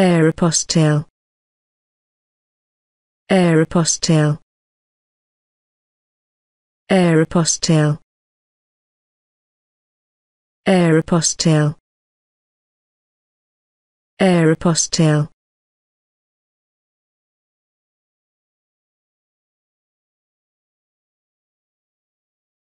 Aeropostale Aeropostale Aeropostale Aeropostale Aeropostale